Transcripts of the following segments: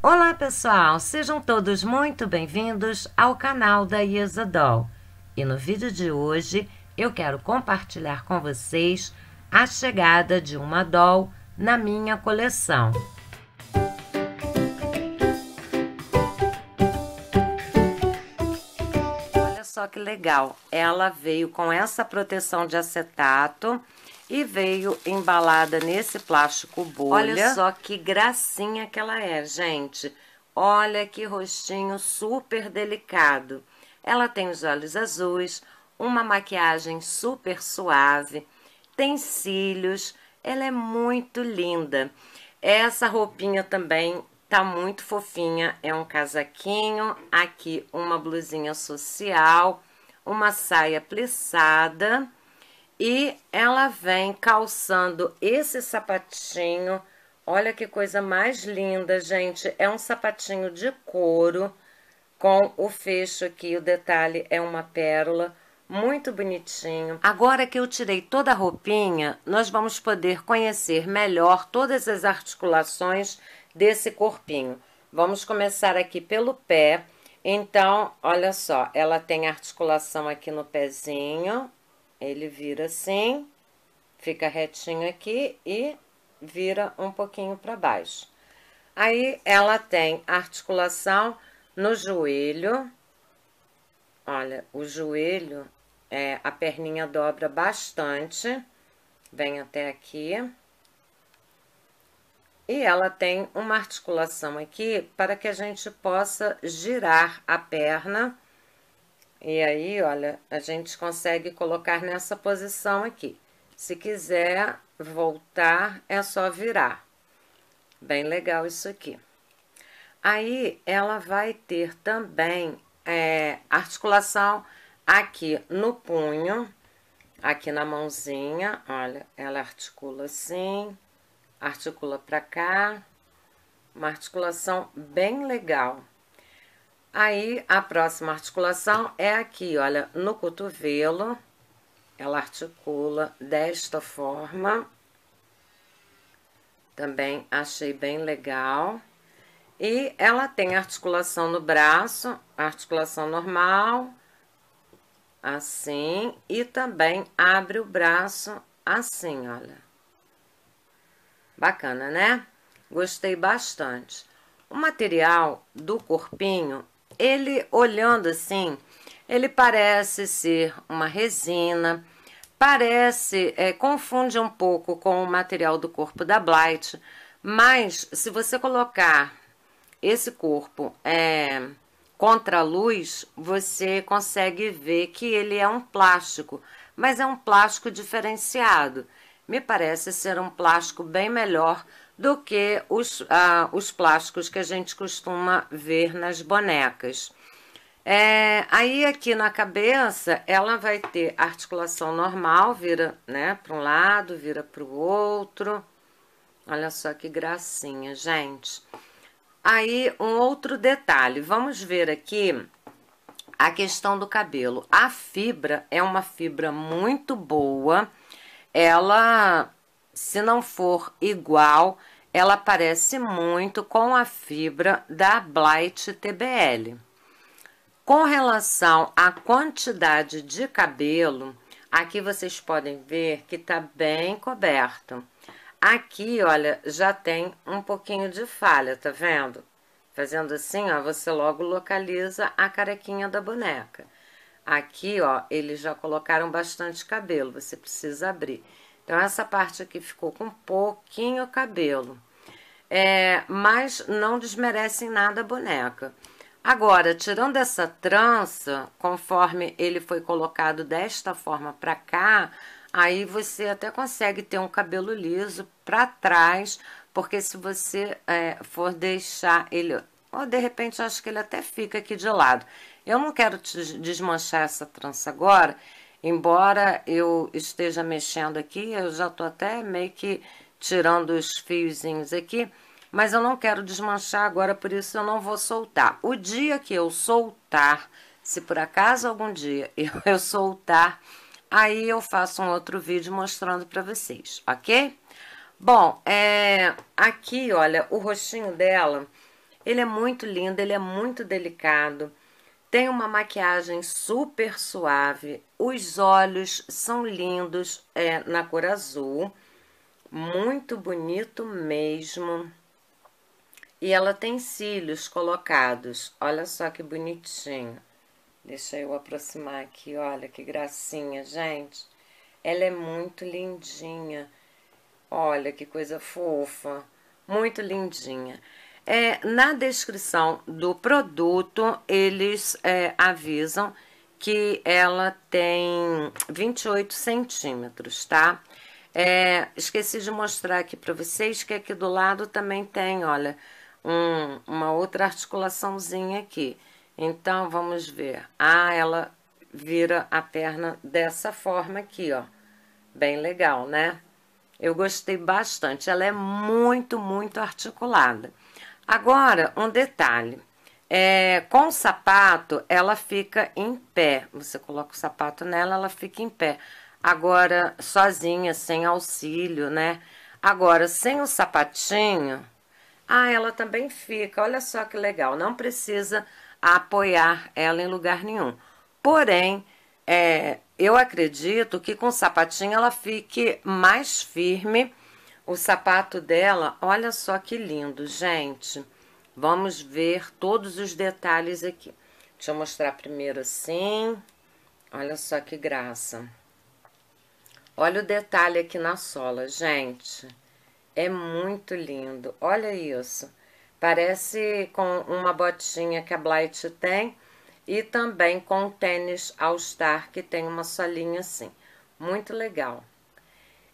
Olá pessoal, sejam todos muito bem-vindos ao canal da Isadol. E no vídeo de hoje eu quero compartilhar com vocês a chegada de uma doll na minha coleção. Olha só que legal, ela veio com essa proteção de acetato e veio embalada nesse plástico bolha. Olha só que gracinha que ela é, gente. Olha que rostinho super delicado. Ela tem os olhos azuis, uma maquiagem super suave, tem cílios, ela é muito linda. Essa roupinha também tá muito fofinha, é um casaquinho, aqui uma blusinha social, uma saia plissada e ela vem calçando esse sapatinho. Olha que coisa mais linda, gente. É um sapatinho de couro com o fecho aqui. O detalhe é uma pérola. Muito bonitinho. Agora que eu tirei toda a roupinha, nós vamos poder conhecer melhor todas as articulações desse corpinho. Vamos começar aqui pelo pé. Então, olha só, ela tem articulação aqui no pezinho, ele vira assim, fica retinho aqui e vira um pouquinho para baixo. Aí, ela tem articulação no joelho. Olha, o joelho, é, a perninha dobra bastante. Vem até aqui. E ela tem uma articulação aqui para que a gente possa girar a perna e aí, olha, a gente consegue colocar nessa posição aqui. Se quiser voltar, é só virar. Bem legal isso aqui. Aí, ela vai ter também é, articulação aqui no punho, aqui na mãozinha, olha, ela articula assim, articula pra cá, uma articulação bem legal. Aí, a próxima articulação é aqui, olha, no cotovelo. Ela articula desta forma. Também achei bem legal. E ela tem articulação no braço, articulação normal, assim. E também abre o braço assim, olha. Bacana, né? Gostei bastante. O material do corpinho ele olhando assim, ele parece ser uma resina, parece, é, confunde um pouco com o material do corpo da Blight, mas se você colocar esse corpo é, contra a luz, você consegue ver que ele é um plástico, mas é um plástico diferenciado. Me parece ser um plástico bem melhor do que os, ah, os plásticos que a gente costuma ver nas bonecas. É, aí aqui na cabeça ela vai ter articulação normal, vira né, para um lado, vira para o outro. Olha só que gracinha, gente. Aí um outro detalhe, vamos ver aqui a questão do cabelo. A fibra é uma fibra muito boa, ela se não for igual, ela parece muito com a fibra da Blight TBL. Com relação à quantidade de cabelo, aqui vocês podem ver que está bem coberto. Aqui, olha, já tem um pouquinho de falha, tá vendo? Fazendo assim, ó, você logo localiza a carequinha da boneca. Aqui, ó, eles já colocaram bastante cabelo, você precisa abrir. Então, essa parte aqui ficou com um pouquinho cabelo. É, mas não desmerece em nada a boneca. Agora, tirando essa trança, conforme ele foi colocado desta forma para cá, aí você até consegue ter um cabelo liso para trás, porque se você é, for deixar ele... Ou de repente, acho que ele até fica aqui de lado. Eu não quero desmanchar essa trança agora, Embora eu esteja mexendo aqui, eu já estou até meio que tirando os fiozinhos aqui, mas eu não quero desmanchar agora, por isso eu não vou soltar. O dia que eu soltar, se por acaso algum dia eu soltar, aí eu faço um outro vídeo mostrando para vocês, ok? Bom, é, aqui, olha, o rostinho dela, ele é muito lindo, ele é muito delicado. Tem uma maquiagem super suave, os olhos são lindos, é, na cor azul, muito bonito mesmo. E ela tem cílios colocados, olha só que bonitinho. Deixa eu aproximar aqui, olha que gracinha, gente. Ela é muito lindinha, olha que coisa fofa, muito lindinha. É, na descrição do produto, eles é, avisam que ela tem 28 centímetros, tá? É, esqueci de mostrar aqui para vocês que aqui do lado também tem, olha, um, uma outra articulaçãozinha aqui. Então, vamos ver. Ah, ela vira a perna dessa forma aqui, ó. Bem legal, né? Eu gostei bastante. Ela é muito, muito articulada. Agora, um detalhe. É, com o sapato, ela fica em pé. Você coloca o sapato nela, ela fica em pé. Agora, sozinha, sem auxílio, né? Agora, sem o sapatinho, ah, ela também fica. Olha só que legal. Não precisa apoiar ela em lugar nenhum. Porém, é, eu acredito que com o sapatinho ela fique mais firme o sapato dela, olha só que lindo, gente. Vamos ver todos os detalhes aqui. Deixa eu mostrar primeiro assim. Olha só que graça. Olha o detalhe aqui na sola, gente. É muito lindo. Olha isso. Parece com uma botinha que a Blight tem e também com o tênis All Star que tem uma solinha assim. Muito legal.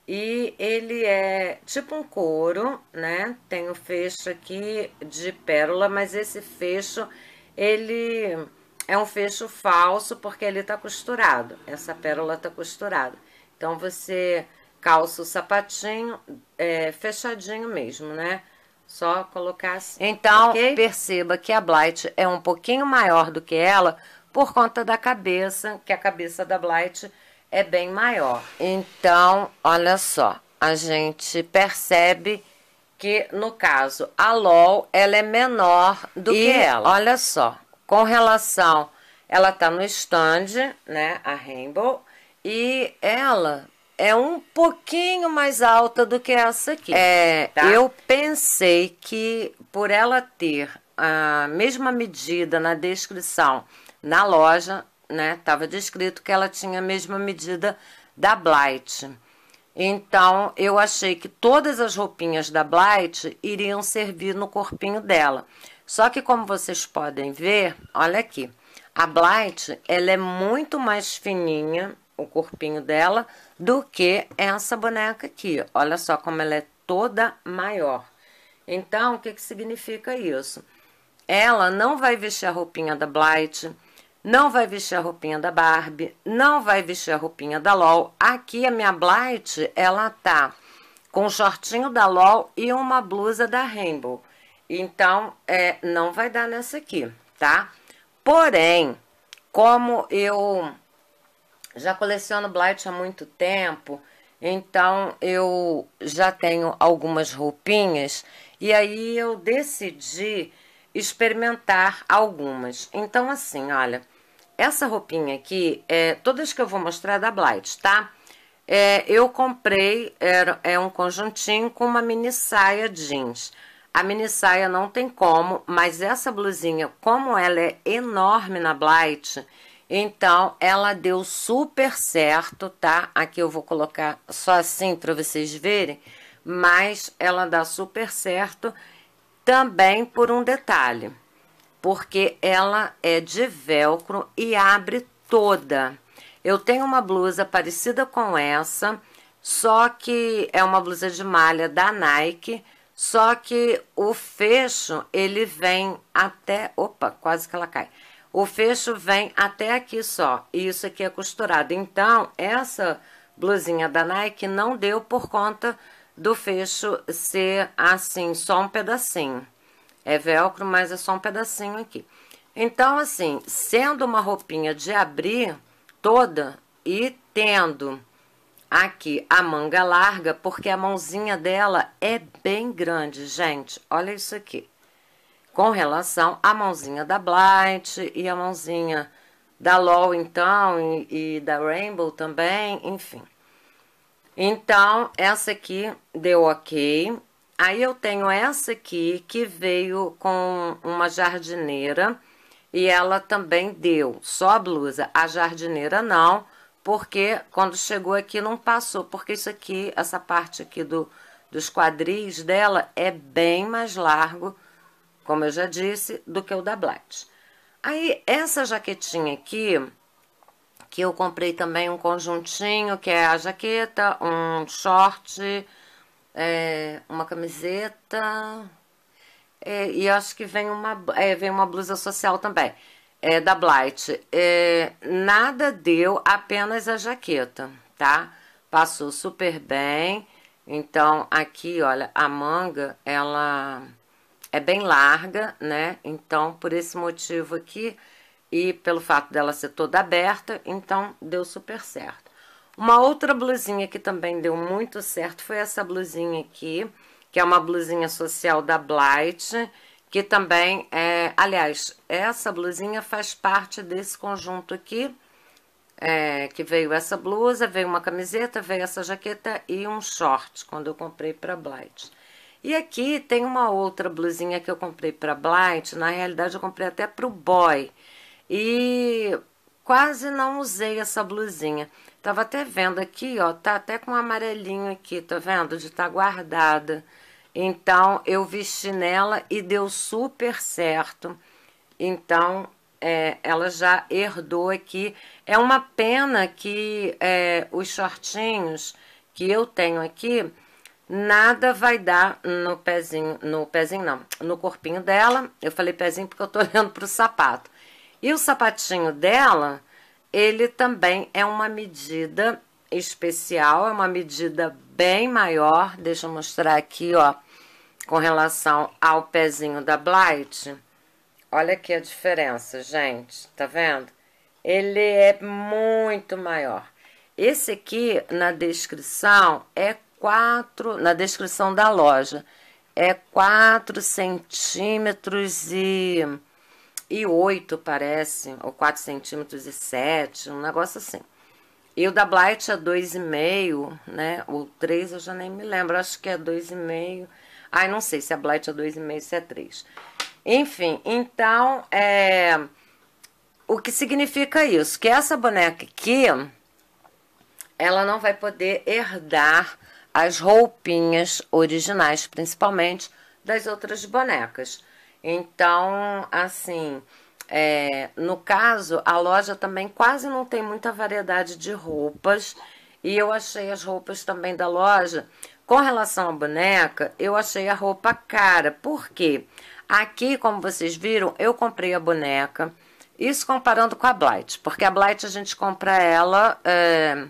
E ele é tipo um couro, né? Tem o um fecho aqui de pérola, mas esse fecho, ele é um fecho falso porque ele tá costurado. Essa pérola tá costurada. Então, você calça o sapatinho é, fechadinho mesmo, né? Só colocar assim. Então, okay? perceba que a Blight é um pouquinho maior do que ela por conta da cabeça, que a cabeça da Blight é bem maior. Então, olha só, a gente percebe que no caso a LOL ela é menor do e que ela. Olha só, com relação, ela tá no stand, né, a Rainbow, e ela é um pouquinho mais alta do que essa aqui. É, tá? eu pensei que por ela ter a mesma medida na descrição na loja, né? Tava descrito que ela tinha a mesma medida da Blight. Então, eu achei que todas as roupinhas da Blight iriam servir no corpinho dela. Só que como vocês podem ver, olha aqui, a Blight, ela é muito mais fininha, o corpinho dela, do que essa boneca aqui. Olha só como ela é toda maior. Então, o que, que significa isso? Ela não vai vestir a roupinha da Blight, não vai vestir a roupinha da Barbie, não vai vestir a roupinha da LOL. Aqui a minha Blight, ela tá com um shortinho da LOL e uma blusa da Rainbow. Então, é, não vai dar nessa aqui, tá? Porém, como eu já coleciono Blight há muito tempo, então eu já tenho algumas roupinhas e aí eu decidi experimentar algumas. Então, assim, olha, essa roupinha aqui, é, todas que eu vou mostrar é da Blight, tá? É, eu comprei, é um conjuntinho com uma mini saia jeans. A mini saia não tem como, mas essa blusinha, como ela é enorme na Blight, então ela deu super certo, tá? Aqui eu vou colocar só assim para vocês verem, mas ela dá super certo também por um detalhe porque ela é de velcro e abre toda. Eu tenho uma blusa parecida com essa, só que é uma blusa de malha da Nike, só que o fecho, ele vem até... Opa, quase que ela cai. O fecho vem até aqui só, e isso aqui é costurado. Então, essa blusinha da Nike não deu por conta do fecho ser assim, só um pedacinho. É velcro, mas é só um pedacinho aqui. Então, assim, sendo uma roupinha de abrir toda e tendo aqui a manga larga, porque a mãozinha dela é bem grande, gente. Olha isso aqui. Com relação à mãozinha da Blight e a mãozinha da LOL, então, e, e da Rainbow também, enfim. Então, essa aqui deu ok. Aí eu tenho essa aqui que veio com uma jardineira e ela também deu só a blusa, a jardineira não, porque quando chegou aqui não passou, porque isso aqui, essa parte aqui do, dos quadris dela é bem mais largo, como eu já disse, do que o da Blatt. Aí essa jaquetinha aqui, que eu comprei também um conjuntinho, que é a jaqueta, um short é, uma camiseta é, e acho que vem uma, é, vem uma blusa social também, é, da Blight. É, nada deu, apenas a jaqueta, tá? Passou super bem. Então, aqui, olha, a manga, ela é bem larga, né? Então, por esse motivo aqui e pelo fato dela ser toda aberta, então deu super certo. Uma outra blusinha que também deu muito certo foi essa blusinha aqui, que é uma blusinha social da Blight, que também é... Aliás, essa blusinha faz parte desse conjunto aqui, é, que veio essa blusa, veio uma camiseta, veio essa jaqueta e um short, quando eu comprei para Blight. E aqui tem uma outra blusinha que eu comprei para Blight, na realidade eu comprei até para o boy. E quase não usei essa blusinha. Tava até vendo aqui, ó, tá até com um amarelinho aqui, tá vendo? De tá guardada. Então, eu vesti nela e deu super certo. Então, é, ela já herdou aqui. É uma pena que é, os shortinhos que eu tenho aqui, nada vai dar no pezinho, no pezinho não, no corpinho dela. Eu falei pezinho porque eu tô olhando pro sapato. E o sapatinho dela ele também é uma medida especial, é uma medida bem maior. Deixa eu mostrar aqui, ó, com relação ao pezinho da Blight. Olha aqui a diferença, gente, tá vendo? Ele é muito maior. Esse aqui, na descrição, é 4, na descrição da loja, é 4 centímetros e e 8, parece, ou 4 centímetros e 7, um negócio assim. E o da Blight é 2,5, né? Ou 3, eu já nem me lembro, acho que é 2,5. Ai, não sei se a Blight é 2,5, se é 3. Enfim, então, é... o que significa isso? Que essa boneca aqui, ela não vai poder herdar as roupinhas originais, principalmente das outras bonecas. Então, assim, é, no caso, a loja também quase não tem muita variedade de roupas. E eu achei as roupas também da loja. Com relação à boneca, eu achei a roupa cara. Por quê? Aqui, como vocês viram, eu comprei a boneca. Isso comparando com a Blight, porque a Blight a gente compra ela é,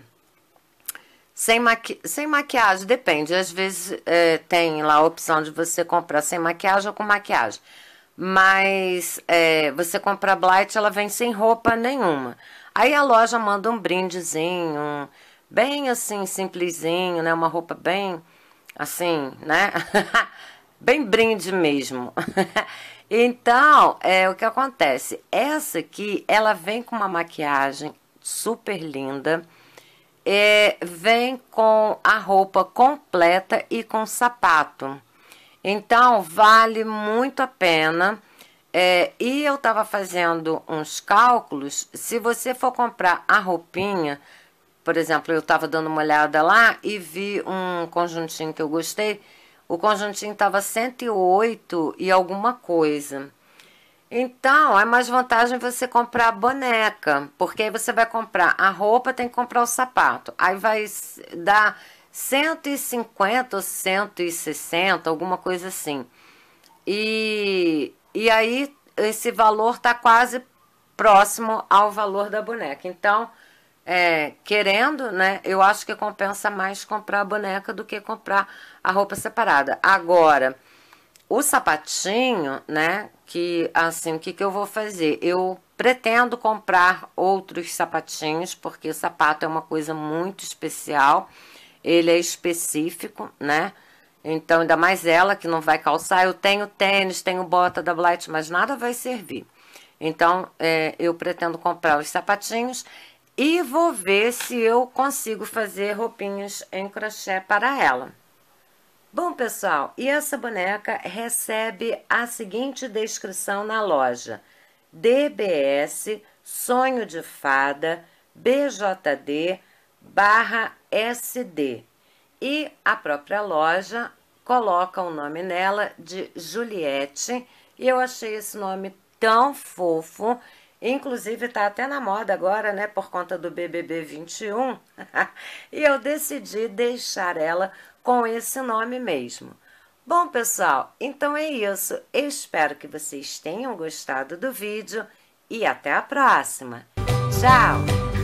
sem, maqui sem maquiagem, depende. Às vezes é, tem lá a opção de você comprar sem maquiagem ou com maquiagem. Mas é, você compra a Blight, ela vem sem roupa nenhuma. Aí a loja manda um brindezinho, um, bem assim, simplesinho, né? Uma roupa bem assim, né? bem brinde mesmo. então, é, o que acontece? Essa aqui, ela vem com uma maquiagem super linda. É, vem com a roupa completa e com sapato. Então, vale muito a pena. É, e eu estava fazendo uns cálculos. Se você for comprar a roupinha, por exemplo, eu estava dando uma olhada lá e vi um conjuntinho que eu gostei. O conjuntinho estava 108 e alguma coisa. Então, é mais vantagem você comprar a boneca, porque aí você vai comprar a roupa, tem que comprar o sapato. Aí vai dar 150 ou 160, alguma coisa assim. E, e aí esse valor está quase próximo ao valor da boneca. Então, é, querendo, né, eu acho que compensa mais comprar a boneca do que comprar a roupa separada. Agora, o sapatinho, né, que assim, o que, que eu vou fazer? Eu pretendo comprar outros sapatinhos, porque o sapato é uma coisa muito especial ele é específico, né? Então, ainda mais ela que não vai calçar. Eu tenho tênis, tenho bota da Blight, mas nada vai servir. Então, é, eu pretendo comprar os sapatinhos e vou ver se eu consigo fazer roupinhas em crochê para ela. Bom, pessoal, e essa boneca recebe a seguinte descrição na loja. DBS, Sonho de Fada, BJD, barra SD e a própria loja coloca o nome nela de Juliette e eu achei esse nome tão fofo. Inclusive tá até na moda agora, né, por conta do BBB 21. e eu decidi deixar ela com esse nome mesmo. Bom, pessoal, então é isso. Eu espero que vocês tenham gostado do vídeo e até a próxima. Tchau!